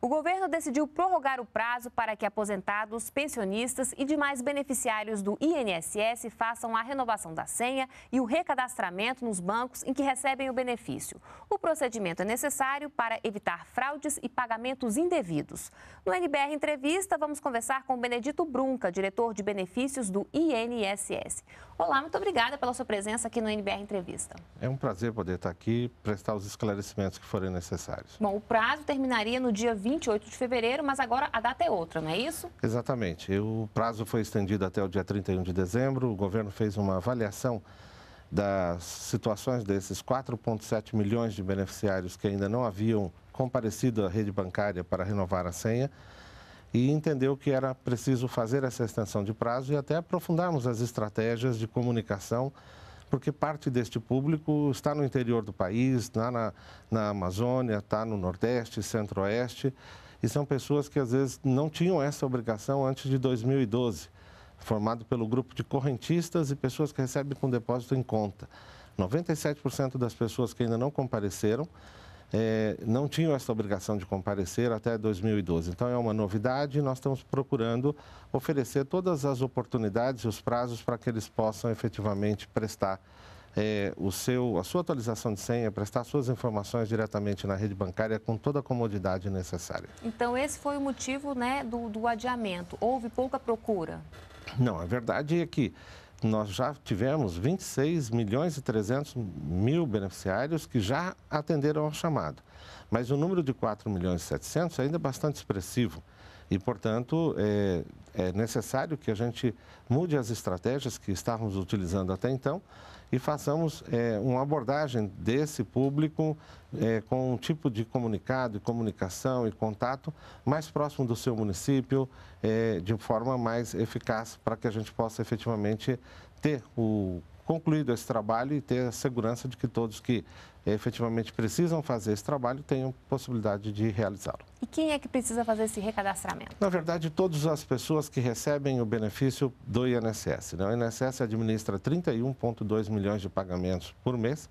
O governo decidiu prorrogar o prazo para que aposentados, pensionistas e demais beneficiários do INSS façam a renovação da senha e o recadastramento nos bancos em que recebem o benefício. O procedimento é necessário para evitar fraudes e pagamentos indevidos. No NBR Entrevista, vamos conversar com Benedito Brunca, diretor de benefícios do INSS. Olá, muito obrigada pela sua presença aqui no NBR Entrevista. É um prazer poder estar aqui e prestar os esclarecimentos que forem necessários. Bom, o prazo terminaria no dia 20 28 de fevereiro, mas agora a data é outra, não é isso? Exatamente. O prazo foi estendido até o dia 31 de dezembro. O governo fez uma avaliação das situações desses 4,7 milhões de beneficiários que ainda não haviam comparecido à rede bancária para renovar a senha e entendeu que era preciso fazer essa extensão de prazo e até aprofundarmos as estratégias de comunicação porque parte deste público está no interior do país, está na, na Amazônia, está no Nordeste, Centro-Oeste, e são pessoas que às vezes não tinham essa obrigação antes de 2012, formado pelo grupo de correntistas e pessoas que recebem com depósito em conta. 97% das pessoas que ainda não compareceram é, não tinham essa obrigação de comparecer até 2012. Então é uma novidade e nós estamos procurando oferecer todas as oportunidades e os prazos para que eles possam efetivamente prestar é, o seu, a sua atualização de senha, prestar suas informações diretamente na rede bancária com toda a comodidade necessária. Então esse foi o motivo né, do, do adiamento. Houve pouca procura? Não, a verdade é que nós já tivemos 26 milhões e 300 mil beneficiários que já atenderam ao chamado. Mas o número de 4 milhões e 700 é ainda é bastante expressivo. E, portanto, é, é necessário que a gente mude as estratégias que estávamos utilizando até então e façamos é, uma abordagem desse público é, com um tipo de comunicado, comunicação e contato mais próximo do seu município, é, de forma mais eficaz, para que a gente possa efetivamente ter o concluído esse trabalho e ter a segurança de que todos que eh, efetivamente precisam fazer esse trabalho tenham possibilidade de realizá-lo. E quem é que precisa fazer esse recadastramento? Na verdade, todas as pessoas que recebem o benefício do INSS. Né? O INSS administra 31,2 milhões de pagamentos por mês.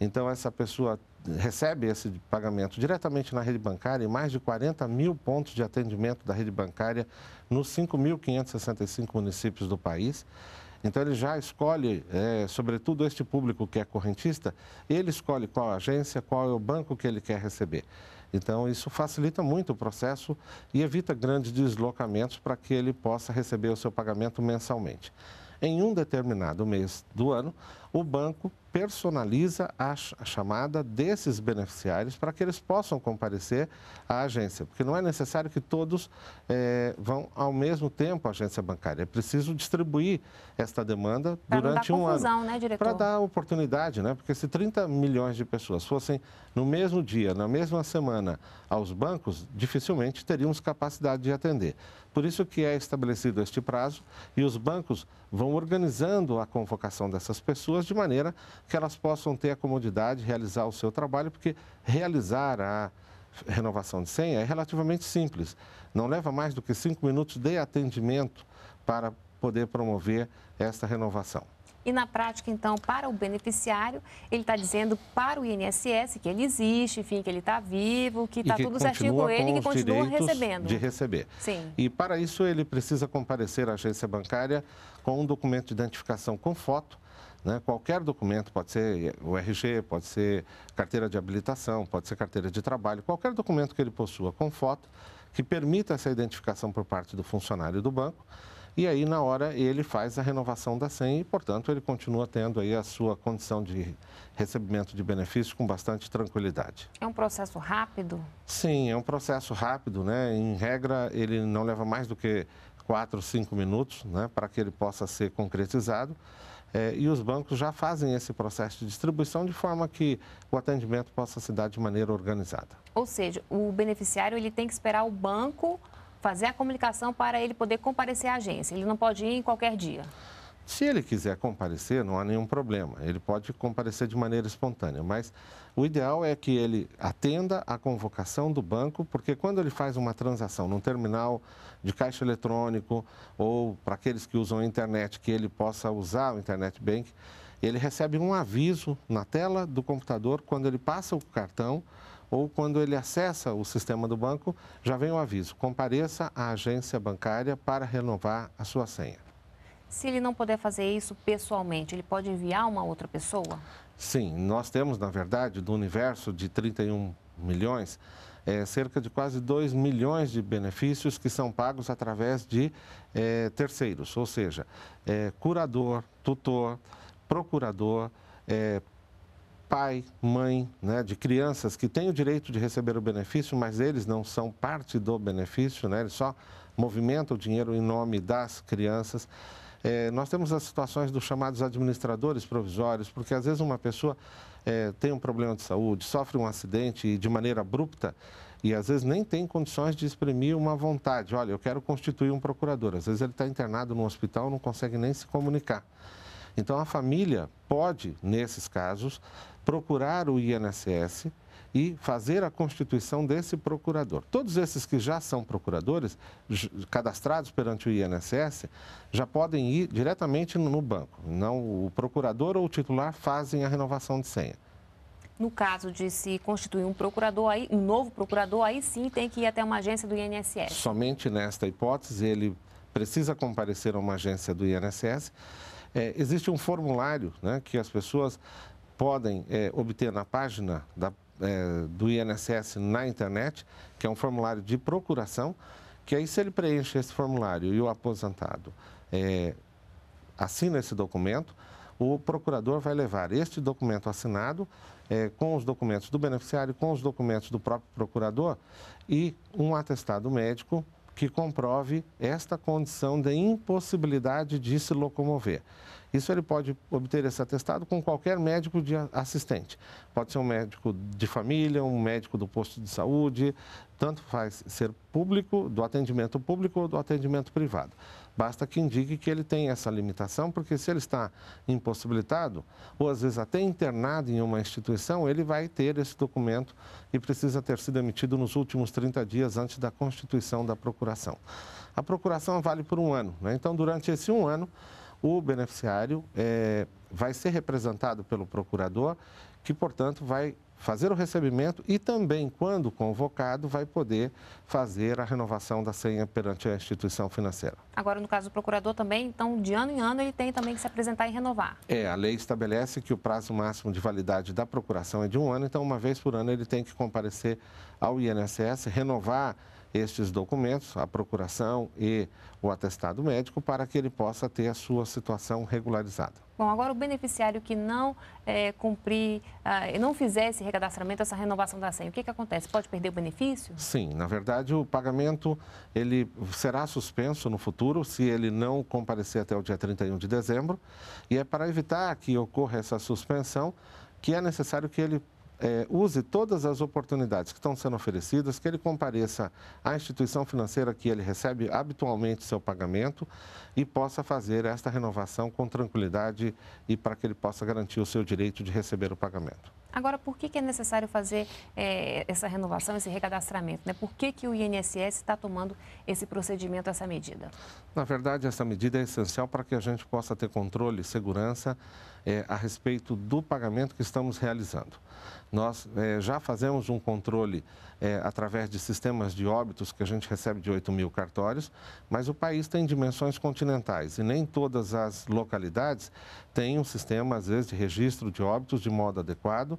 Então, essa pessoa recebe esse pagamento diretamente na rede bancária e mais de 40 mil pontos de atendimento da rede bancária nos 5.565 municípios do país. Então ele já escolhe, é, sobretudo este público que é correntista, ele escolhe qual agência, qual é o banco que ele quer receber. Então isso facilita muito o processo e evita grandes deslocamentos para que ele possa receber o seu pagamento mensalmente. Em um determinado mês do ano, o banco personaliza a, chamada desses beneficiários para que eles possam comparecer à agência, porque não é necessário que todos é, vão ao mesmo tempo à agência bancária. É preciso distribuir esta demanda pra durante um confusão, ano. Né, para dar oportunidade, né? Porque se 30 milhões de pessoas fossem no mesmo dia, na mesma semana, aos bancos, dificilmente teríamos capacidade de atender. Por isso que é estabelecido este prazo e os bancos vão organizando a convocação dessas pessoas pessoas de maneira que elas possam ter a comodidade de realizar o seu trabalho, porque realizar a renovação de senha é relativamente simples. Não leva mais do que cinco minutos de atendimento para poder promover esta renovação. E na prática, então, para o beneficiário, ele está dizendo para o INSS que ele existe, enfim, que ele está vivo, que está tudo certinho com ele e que continua recebendo. De receber. Sim. E para isso ele precisa comparecer à agência bancária com um documento de identificação com foto né? Qualquer documento, pode ser o RG, pode ser carteira de habilitação, pode ser carteira de trabalho, qualquer documento que ele possua com foto, que permita essa identificação por parte do funcionário do banco. E aí, na hora, ele faz a renovação da senha e, portanto, ele continua tendo aí a sua condição de recebimento de benefícios com bastante tranquilidade. É um processo rápido? Sim, é um processo rápido, né? Em regra, ele não leva mais do que 4, 5 minutos, né? Para que ele possa ser concretizado. É, e os bancos já fazem esse processo de distribuição de forma que o atendimento possa se dar de maneira organizada. Ou seja, o beneficiário ele tem que esperar o banco fazer a comunicação para ele poder comparecer à agência. Ele não pode ir em qualquer dia. Se ele quiser comparecer, não há nenhum problema. Ele pode comparecer de maneira espontânea, mas o ideal é que ele atenda a convocação do banco, porque quando ele faz uma transação num terminal de caixa eletrônico ou para aqueles que usam a internet, que ele possa usar o internet bank, ele recebe um aviso na tela do computador quando ele passa o cartão ou quando ele acessa o sistema do banco, já vem o aviso: compareça à agência bancária para renovar a sua senha. Se ele não puder fazer isso pessoalmente, ele pode enviar uma outra pessoa? Sim, nós temos, na verdade, do universo de 31 milhões, é, cerca de quase 2 milhões de benefícios que são pagos através de é, terceiros, ou seja, é, curador, tutor, procurador, pai, mãe né, de crianças que têm o direito de receber o benefício, mas eles não são parte do benefício, né, eles só movimentam o dinheiro em nome das crianças. É, nós temos as situações dos chamados administradores provisórios, porque às vezes uma pessoa é, tem um problema de saúde, sofre um acidente de maneira abrupta e às vezes nem tem condições de exprimir uma vontade. Olha, eu quero constituir um procurador. Às vezes ele está internado no hospital, não consegue nem se comunicar. Então a família pode, nesses casos, procurar o INSS e fazer a constituição desse procurador. Todos esses que já são procuradores, cadastrados perante o INSS, já podem ir diretamente no banco. Não o procurador ou o titular fazem a renovação de senha. No caso de se constituir um procurador, aí, um novo procurador, aí sim tem que ir até uma agência do INSS. Somente nesta hipótese ele precisa comparecer a uma agência do INSS. É, existe um formulário né, que as pessoas podem é, obter na página da, é, do INSS na internet, que é um formulário de procuração, que aí se ele preenche esse formulário e o aposentado é, assina esse documento, o procurador vai levar este documento assinado é, com os documentos do beneficiário, com os documentos do próprio procurador e um atestado médico que comprove esta condição de impossibilidade de se locomover. Isso ele pode obter esse atestado com qualquer médico de assistente. Pode ser um médico de família, um médico do posto de saúde, tanto faz ser público, do atendimento público ou do atendimento privado. Basta que indique que ele tem essa limitação, porque se ele está impossibilitado, ou às vezes até internado em uma instituição, ele vai ter esse documento e precisa ter sido emitido nos últimos 30 dias antes da constituição da procuração. A procuração vale por um ano, né? então durante esse um ano, o beneficiário é, vai ser representado pelo procurador, que, portanto, vai fazer o recebimento e também, quando convocado, vai poder fazer a renovação da senha perante a instituição financeira. Agora, no caso do procurador também, então, de ano em ano, ele tem também que se apresentar e renovar. É, a lei estabelece que o prazo máximo de validade da procuração é de um ano, então, uma vez por ano, ele tem que comparecer ao INSS, renovar estes documentos, a procuração e o atestado médico, para que ele possa ter a sua situação regularizada. Bom, agora o beneficiário que não é, cumprir, ah, não fizer esse recadastramento, essa renovação da senha, o que, que acontece? Pode perder o benefício? Sim, na verdade o pagamento ele será suspenso no futuro se ele não comparecer até o dia 31 de dezembro e é para evitar que ocorra essa suspensão que é necessário que ele é, use todas as oportunidades que estão sendo oferecidas, que ele compareça à instituição financeira que ele recebe habitualmente seu pagamento e possa fazer esta renovação com tranquilidade e para que ele possa garantir o seu direito de receber o pagamento. Agora, por que, que é necessário fazer é, essa renovação, esse recadastramento? Né? Por que, que o INSS está tomando esse procedimento, essa medida? Na verdade, essa medida é essencial para que a gente possa ter controle e segurança é, a respeito do pagamento que estamos realizando. Nós é, já fazemos um controle é, através de sistemas de óbitos que a gente recebe de 8 mil cartórios, mas o país tem dimensões continentais e nem todas as localidades têm um sistema, às vezes, de registro de óbitos de modo adequado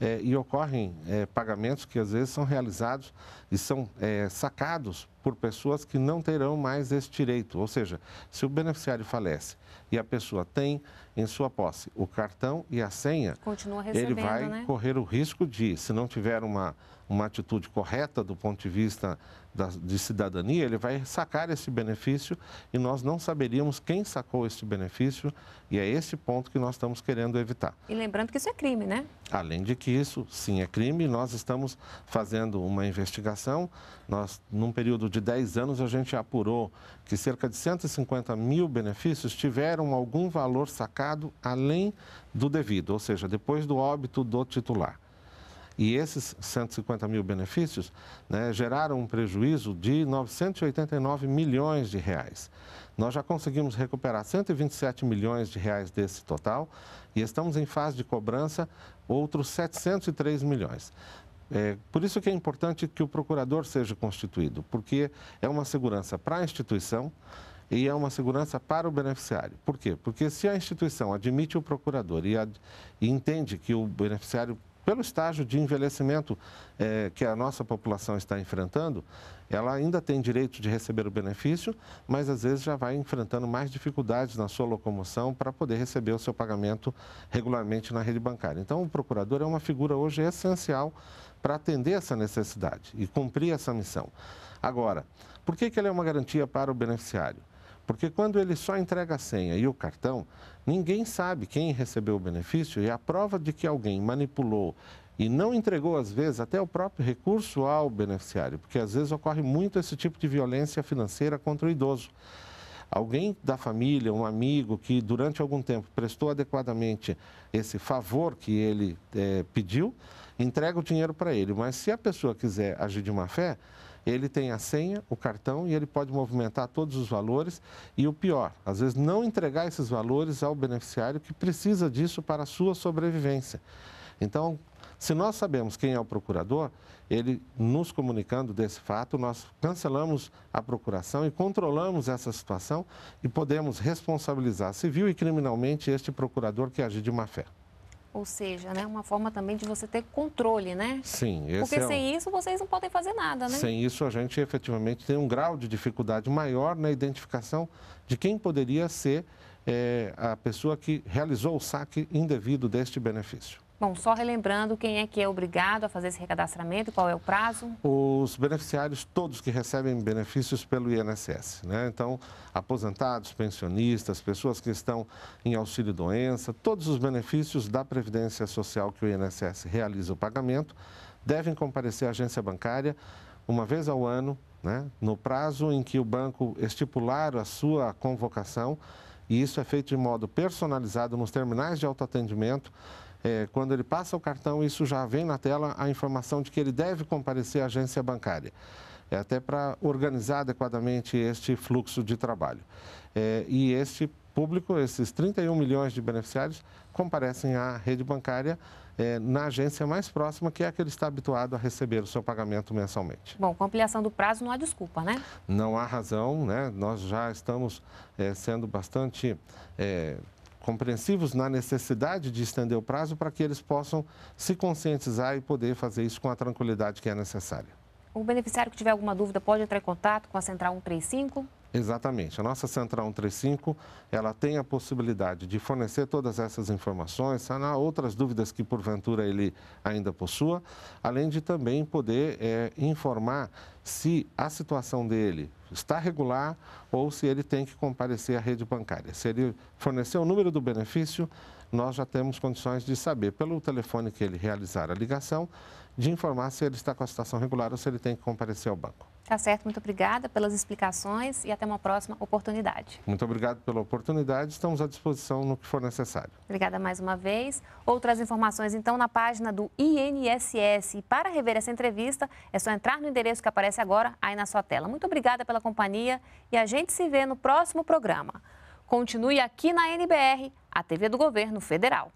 é, e ocorrem é, pagamentos que às vezes são realizados e são é, sacados por pessoas que não terão mais esse direito. Ou seja, se o beneficiário falece e a pessoa tem em sua posse o cartão e a senha, ele vai né? correr o risco de, se não tiver uma, uma atitude correta do ponto de vista da, de cidadania, ele vai sacar esse benefício e nós não saberíamos quem sacou esse benefício e é esse ponto que nós estamos querendo evitar. E lembrando que isso é crime, né? Além de que que isso sim é crime. Nós estamos fazendo uma investigação. Nós, num período de 10 anos, a gente apurou que cerca de 150 mil benefícios tiveram algum valor sacado além do devido, ou seja, depois do óbito do titular. E esses 150 mil benefícios né, geraram um prejuízo de 989 milhões de reais. Nós já conseguimos recuperar 127 milhões de reais desse total e estamos em fase de cobrança outros 703 milhões. É, por isso que é importante que o procurador seja constituído, porque é uma segurança para a instituição e é uma segurança para o beneficiário. Por quê? Porque se a instituição admite o procurador e, ad, e entende que o beneficiário pelo estágio de envelhecimento eh, que a nossa população está enfrentando, ela ainda tem direito de receber o benefício, mas às vezes já vai enfrentando mais dificuldades na sua locomoção para poder receber o seu pagamento regularmente na rede bancária. Então, o procurador é uma figura hoje essencial para atender essa necessidade e cumprir essa missão. Agora, por que, que ele é uma garantia para o beneficiário? Porque quando ele só entrega a senha e o cartão, ninguém sabe quem recebeu o benefício e a prova de que alguém manipulou e não entregou, às vezes, até o próprio recurso ao beneficiário, porque às vezes ocorre muito esse tipo de violência financeira contra o idoso. Alguém da família, um amigo que durante algum tempo prestou adequadamente esse favor que ele é, pediu, entrega o dinheiro para ele. Mas se a pessoa quiser agir de má fé, ele tem a senha, o cartão e ele pode movimentar todos os valores. E o pior, às vezes não entregar esses valores ao beneficiário que precisa disso para a sua sobrevivência. Então, se nós sabemos quem é o procurador, ele nos comunicando desse fato, nós cancelamos a procuração e controlamos essa situação e podemos responsabilizar civil e criminalmente este procurador que age de má fé. Ou seja, né, uma forma também de você ter controle, né? Sim. Porque é sem um... isso vocês não podem fazer nada, né? Sem isso a gente efetivamente tem um grau de dificuldade maior na identificação de quem poderia ser é, a pessoa que realizou o saque indevido deste benefício. Bom, só relembrando quem é que é obrigado a fazer esse recadastramento, qual é o prazo? Os beneficiários, todos que recebem benefícios pelo INSS, né? Então, aposentados, pensionistas, pessoas que estão em auxílio-doença, todos os benefícios da Previdência Social que o INSS realiza o pagamento, devem comparecer à agência bancária uma vez ao ano, né? No prazo em que o banco estipular a sua convocação, e isso é feito de modo personalizado nos terminais de autoatendimento, é, quando ele passa o cartão, isso já vem na tela a informação de que ele deve comparecer à agência bancária. É até para organizar adequadamente este fluxo de trabalho. É, e este público, esses 31 milhões de beneficiários, comparecem à rede bancária é, na agência mais próxima, que é a que ele está habituado a receber o seu pagamento mensalmente. Bom, com a ampliação do prazo não há desculpa, né? Não há razão, né? Nós já estamos é, sendo bastante é, compreensivos na necessidade de estender o prazo para que eles possam se conscientizar e poder fazer isso com a tranquilidade que é necessária. O beneficiário que tiver alguma dúvida pode entrar em contato com a Central 135? Exatamente. A nossa Central 135, ela tem a possibilidade de fornecer todas essas informações, sanar outras dúvidas que, porventura, ele ainda possua, além de também poder é, informar se a situação dele está regular ou se ele tem que comparecer à rede bancária. Se ele fornecer o número do benefício, nós já temos condições de saber, pelo telefone que ele realizar a ligação, de informar se ele está com a situação regular ou se ele tem que comparecer ao banco. Tá certo, muito obrigada pelas explicações e até uma próxima oportunidade. Muito obrigado pela oportunidade, estamos à disposição no que for necessário. Obrigada mais uma vez. Outras informações então na página do INSS. E para rever essa entrevista, é só entrar no endereço que aparece agora aí na sua tela. Muito obrigada pela pela companhia e a gente se vê no próximo programa. Continue aqui na NBR, a TV do Governo Federal.